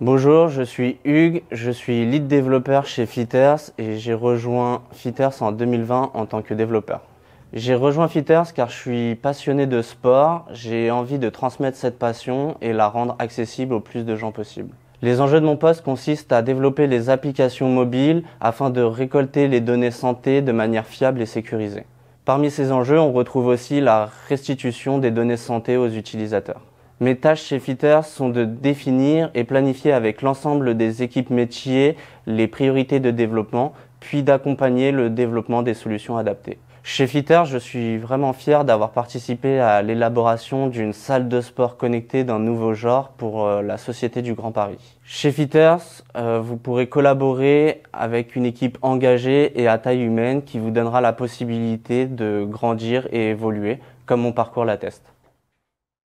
Bonjour, je suis Hugues, je suis lead développeur chez Fitters et j'ai rejoint Fitters en 2020 en tant que développeur. J'ai rejoint Fitters car je suis passionné de sport, j'ai envie de transmettre cette passion et la rendre accessible au plus de gens possible. Les enjeux de mon poste consistent à développer les applications mobiles afin de récolter les données santé de manière fiable et sécurisée. Parmi ces enjeux, on retrouve aussi la restitution des données santé aux utilisateurs. Mes tâches chez Fitter sont de définir et planifier avec l'ensemble des équipes métiers les priorités de développement, puis d'accompagner le développement des solutions adaptées. Chez Fitter, je suis vraiment fier d'avoir participé à l'élaboration d'une salle de sport connectée d'un nouveau genre pour euh, la Société du Grand Paris. Chez Fitters, euh, vous pourrez collaborer avec une équipe engagée et à taille humaine qui vous donnera la possibilité de grandir et évoluer, comme mon parcours l'atteste.